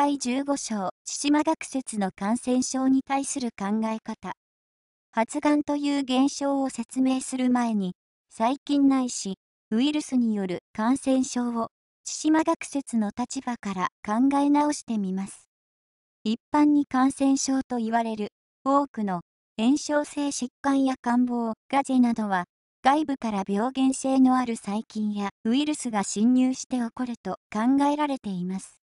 第15章、千島学説の感染症に対する考え方。発がんという現象を説明する前に、細菌ないし、ウイルスによる感染症を、千島学説の立場から考え直してみます。一般に感染症と言われる、多くの炎症性疾患や感冒、ガゼなどは、外部から病原性のある細菌やウイルスが侵入して起こると考えられています。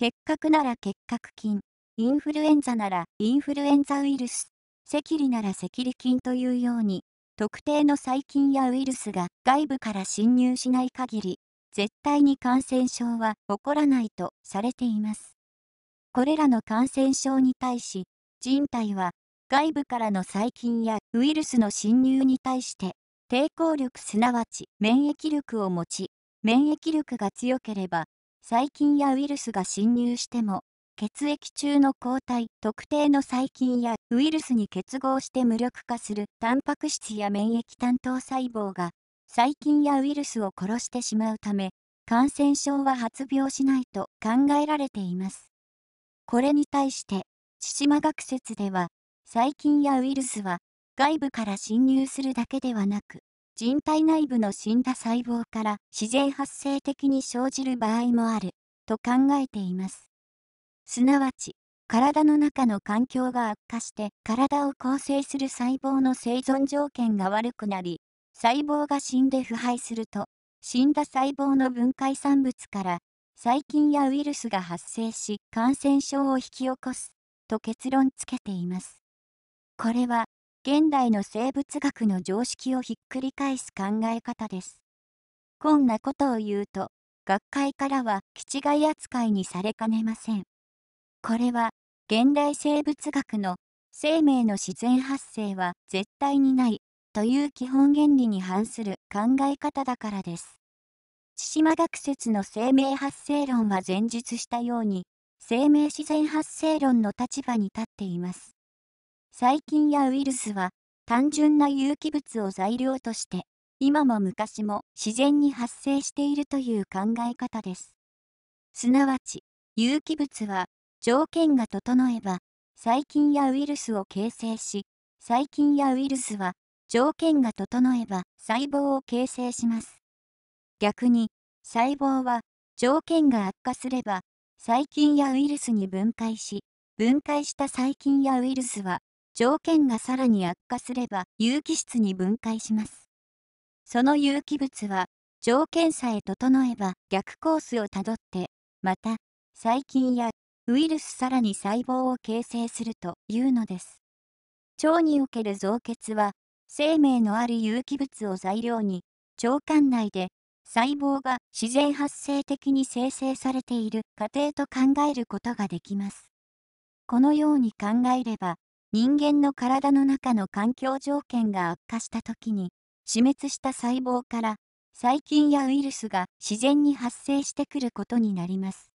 結核なら結核菌、インフルエンザならインフルエンザウイルス、セキリならセキリ菌というように、特定の細菌やウイルスが外部から侵入しない限り、絶対に感染症は起こらないとされています。これらの感染症に対し、人体は外部からの細菌やウイルスの侵入に対して抵抗力すなわち免疫力を持ち、免疫力が強ければ細菌やウイルスが侵入しても、血液中の抗体、特定の細菌やウイルスに結合して無力化するタンパク質や免疫担当細胞が、細菌やウイルスを殺してしまうため、感染症は発病しないと考えられています。これに対して、千島学説では、細菌やウイルスは、外部から侵入するだけではなく、人体内部の死んだ細胞から自然発生的に生じる場合もあると考えています。すなわち、体の中の環境が悪化して体を構成する細胞の生存条件が悪くなり、細胞が死んで腐敗すると、死んだ細胞の分解産物から細菌やウイルスが発生し感染症を引き起こすと結論付けています。これは現代の生物学の常識をひっくり返す考え方です。こんなことを言うと、学会からは気違い扱いにされかねません。これは、現代生物学の生命の自然発生は絶対にないという基本原理に反する考え方だからです。千島学説の生命発生論は前述したように、生命自然発生論の立場に立っています。細菌やウイルスは単純な有機物を材料として今も昔も自然に発生しているという考え方です。すなわち有機物は条件が整えば細菌やウイルスを形成し細菌やウイルスは条件が整えば細胞を形成します。逆に細胞は条件が悪化すれば細菌やウイルスに分解し分解した細菌やウイルスは条件がさらに悪化すれば有機質に分解します。その有機物は条件さえ整えば逆コースをたどって、また細菌やウイルスさらに細胞を形成するというのです。腸における造血は生命のある有機物を材料に腸管内で細胞が自然発生的に生成されている過程と考えることができます。このように考えれば人間の体の中の環境条件が悪化した時に、死滅した細胞から細菌やウイルスが自然に発生してくることになります。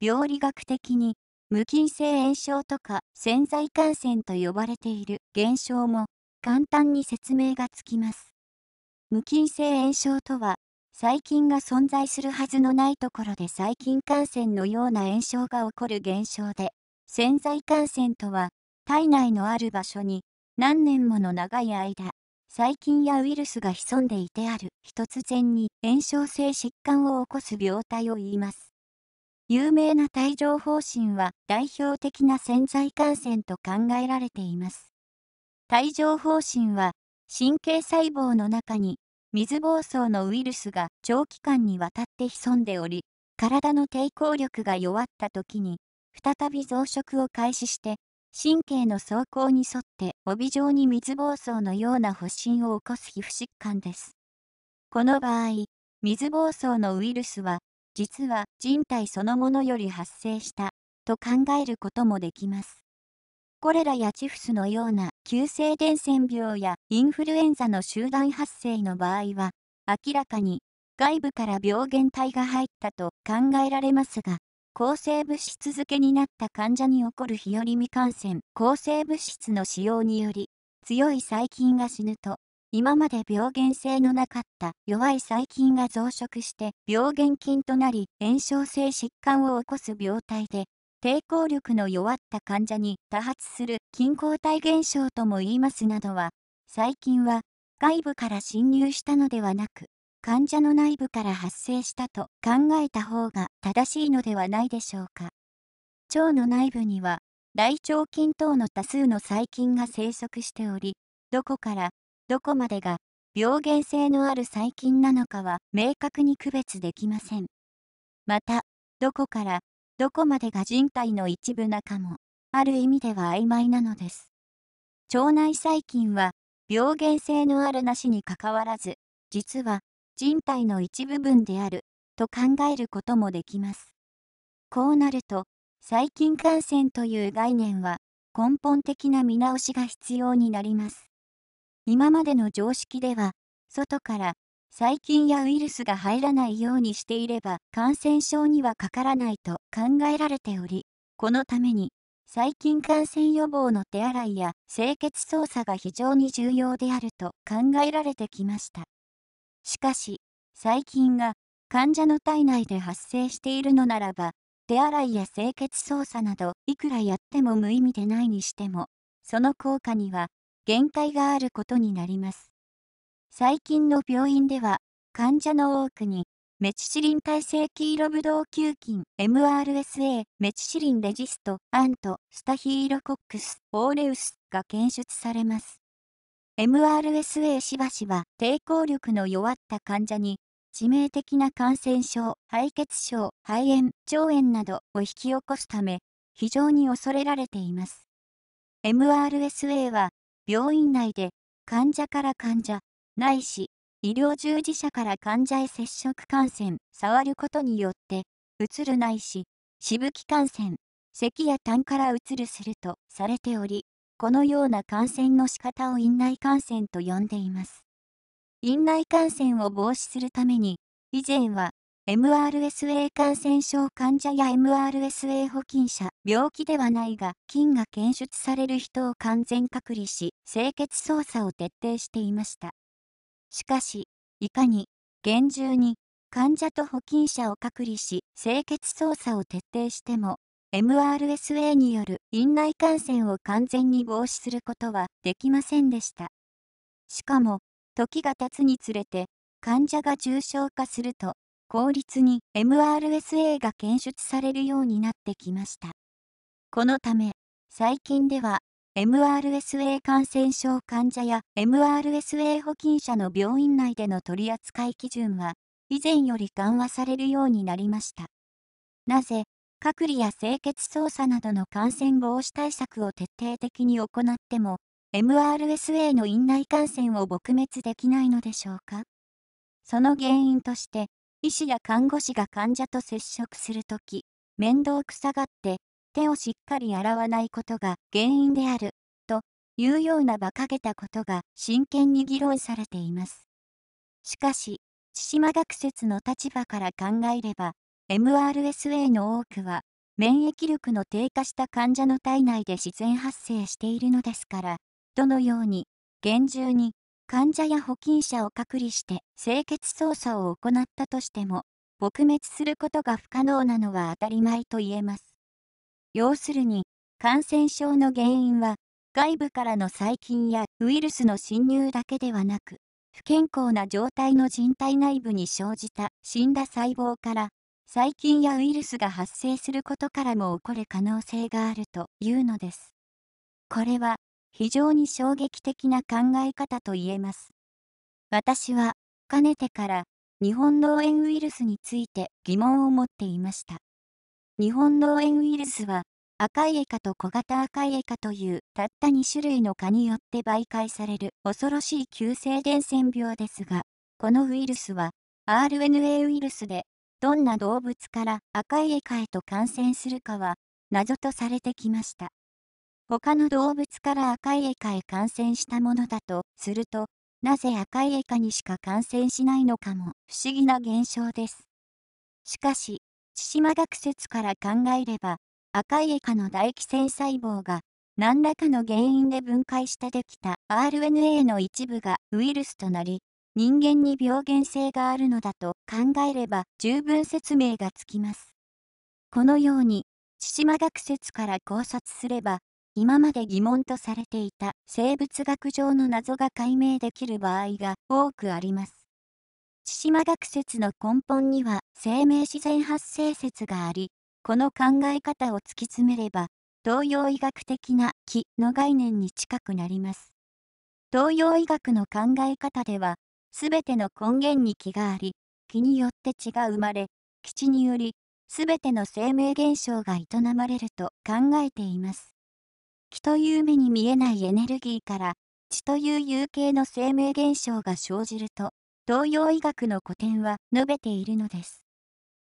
病理学的に、無菌性炎症とか潜在感染と呼ばれている現象も簡単に説明がつきます。無菌性炎症とは、細菌が存在するはずのないところで細菌感染のような炎症が起こる現象で、潜在感染とは、体内のある場所に何年もの長い間細菌やウイルスが潜んでいてある一つ前に炎症性疾患を起こす病態を言います有名な帯状疱疹は代表的な潜在感染と考えられています帯状疱疹は神経細胞の中に水疱瘡のウイルスが長期間にわたって潜んでおり体の抵抗力が弱った時に再び増殖を開始して神経の走行に沿って帯状に水暴走のような発疹を起こす皮膚疾患です。この場合、水暴走のウイルスは、実は人体そのものより発生したと考えることもできます。コレラやチフスのような急性伝染病やインフルエンザの集団発生の場合は、明らかに外部から病原体が入ったと考えられますが、抗生物質漬けになった患者に起こる日和未感染抗生物質の使用により強い細菌が死ぬと今まで病原性のなかった弱い細菌が増殖して病原菌となり炎症性疾患を起こす病態で抵抗力の弱った患者に多発する菌抗体現象とも言いますなどは細菌は外部から侵入したのではなく患者の内部から発生したと考えた方が正しいのではないでしょうか。腸の内部には大腸菌等の多数の細菌が生息しており、どこからどこまでが病原性のある細菌なのかは明確に区別できません。また、どこからどこまでが人体の一部なかも、ある意味では曖昧なのです。腸内細菌は病原性のあるなしにかかわらず、実は人体の一部分であると考えることもできます。こうなると、細菌感染という概念は根本的な見直しが必要になります。今までの常識では、外から細菌やウイルスが入らないようにしていれば感染症にはかからないと考えられており、このために細菌感染予防の手洗いや清潔操作が非常に重要であると考えられてきました。しかし、細菌が患者の体内で発生しているのならば、手洗いや清潔操作などいくらやっても無意味でないにしても、その効果には限界があることになります。最近の病院では、患者の多くにメチシリン耐性黄色ブドウ球菌 MRSA メチシリンレジストアントスタヒーロコックスオーレウスが検出されます。MRSA しばしば抵抗力の弱った患者に致命的な感染症、敗血症、肺炎、腸炎などを引き起こすため、非常に恐れられています。MRSA は、病院内で患者から患者、ないし、医療従事者から患者へ接触感染、触ることによって、うつるないし、しぶき感染、咳や痰からうつるするとされており、このような感染の仕方を院内感染と呼んでいます。院内感染を防止するために、以前は MRSA 感染症患者や MRSA 保菌者、病気ではないが、菌が検出される人を完全隔離し、清潔操作を徹底していました。しかし、いかに、厳重に、患者と保菌者を隔離し、清潔操作を徹底しても、MRSA による院内感染を完全に防止することはできませんでした。しかも、時が経つにつれて、患者が重症化すると、効率に MRSA が検出されるようになってきました。このため、最近では、MRSA 感染症患者や MRSA 保菌者の病院内での取り扱い基準は、以前より緩和されるようになりました。なぜ、隔離や清潔操作などの感染防止対策を徹底的に行っても、MRSA の院内感染を撲滅できないのでしょうかその原因として、医師や看護師が患者と接触するとき、面倒くさがって手をしっかり洗わないことが原因である、というような馬鹿げたことが真剣に議論されています。しかし、千島学説の立場から考えれば、MRSA の多くは免疫力の低下した患者の体内で自然発生しているのですからどのように厳重に患者や保菌者を隔離して清潔操作を行ったとしても撲滅することが不可能なのは当たり前と言えます要するに感染症の原因は外部からの細菌やウイルスの侵入だけではなく不健康な状態の人体内部に生じた死んだ細胞から細菌やウイルスが発生することからも起こる可能性があるというのです。これは非常に衝撃的な考え方と言えます。私はかねてから日本脳炎ウイルスについて疑問を持っていました。日本脳炎ウイルスは赤いエカと小型赤いエカというたった2種類の蚊によって媒介される恐ろしい急性伝染病ですが、このウイルスは RNA ウイルスでどんな動物から赤いエカへと感染するかは謎とされてきました。他の動物から赤いエカへ感染したものだとすると、なぜ赤いエカにしか感染しないのかも不思議な現象です。しかし、千島学説から考えれば、赤いエカの大液腺細胞が何らかの原因で分解してできた RNA の一部がウイルスとなり、人間に病原性があるのだと考えれば十分説明がつきます。このように、千島学説から考察すれば、今まで疑問とされていた生物学上の謎が解明できる場合が多くあります。千島学説の根本には生命自然発生説があり、この考え方を突き詰めれば、東洋医学的な気の概念に近くなります。東洋医学の考え方では、すべての根源に気があり、気によって血が生まれ、基地により、すべての生命現象が営まれると考えています。気という目に見えないエネルギーから、血という有形の生命現象が生じると、東洋医学の古典は述べているのです。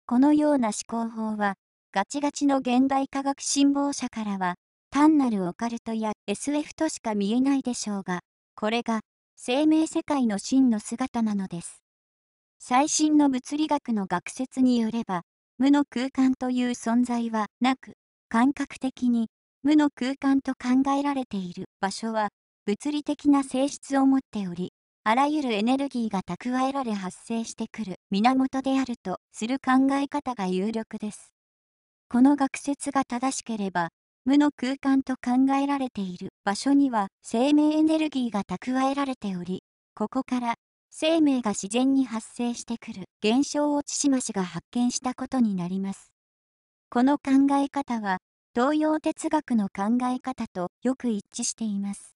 このような思考法は、ガチガチの現代科学信望者からは、単なるオカルトや SF としか見えないでしょうが、これが生命世界の真の姿なのです。最新の物理学の学説によれば、無の空間という存在はなく、感覚的に無の空間と考えられている場所は、物理的な性質を持っており、あらゆるエネルギーが蓄えられ発生してくる源であるとする考え方が有力です。この学説が正しければ、無の空間と考えられている場所には生命エネルギーが蓄えられており、ここから生命が自然に発生してくる現象を千島氏が発見したことになります。この考え方は東洋哲学の考え方とよく一致しています。